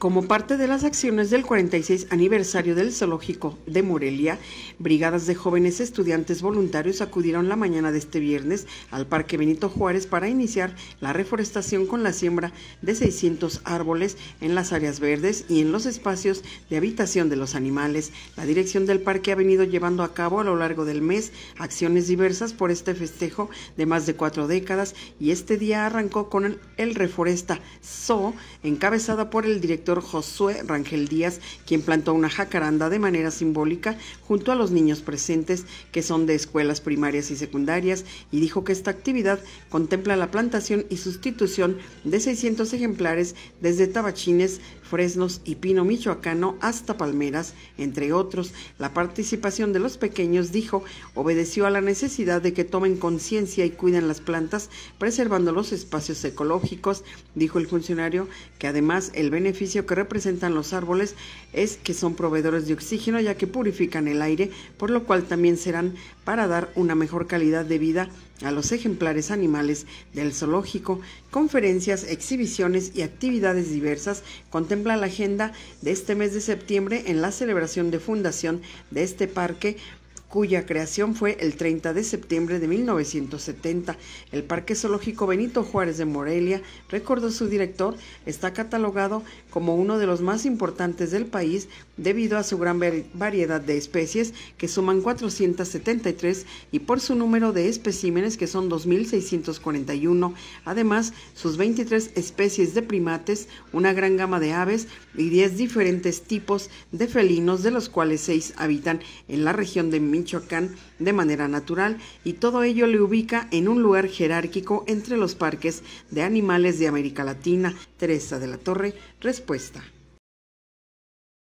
Como parte de las acciones del 46 aniversario del Zoológico de Morelia, brigadas de jóvenes estudiantes voluntarios acudieron la mañana de este viernes al Parque Benito Juárez para iniciar la reforestación con la siembra de 600 árboles en las áreas verdes y en los espacios de habitación de los animales. La dirección del parque ha venido llevando a cabo a lo largo del mes acciones diversas por este festejo de más de cuatro décadas y este día arrancó con el, Reforesta Zoo, encabezada por el director Josué Rangel Díaz, quien plantó una jacaranda de manera simbólica junto a los niños presentes, que son de escuelas primarias y secundarias, y dijo que esta actividad contempla la plantación y sustitución de 600 ejemplares desde tabachines, fresnos y pino michoacano hasta palmeras, entre otros. La participación de los pequeños, dijo, obedeció a la necesidad de que tomen conciencia y cuiden las plantas, preservando los espacios ecológicos, dijo el funcionario, que además el beneficio que representan los árboles es que son proveedores de oxígeno ya que purifican el aire, por lo cual también serán para dar una mejor calidad de vida a los ejemplares animales del zoológico. Conferencias, exhibiciones y actividades diversas contempla la agenda de este mes de septiembre en la celebración de fundación de este parque cuya creación fue el 30 de septiembre de 1970. El Parque Zoológico Benito Juárez de Morelia, recordó su director, está catalogado como uno de los más importantes del país debido a su gran variedad de especies, que suman 473, y por su número de especímenes, que son 2.641. Además, sus 23 especies de primates, una gran gama de aves y 10 diferentes tipos de felinos, de los cuales 6 habitan en la región de Michoacán de manera natural y todo ello le ubica en un lugar jerárquico entre los parques de animales de América Latina. Teresa de la Torre, respuesta.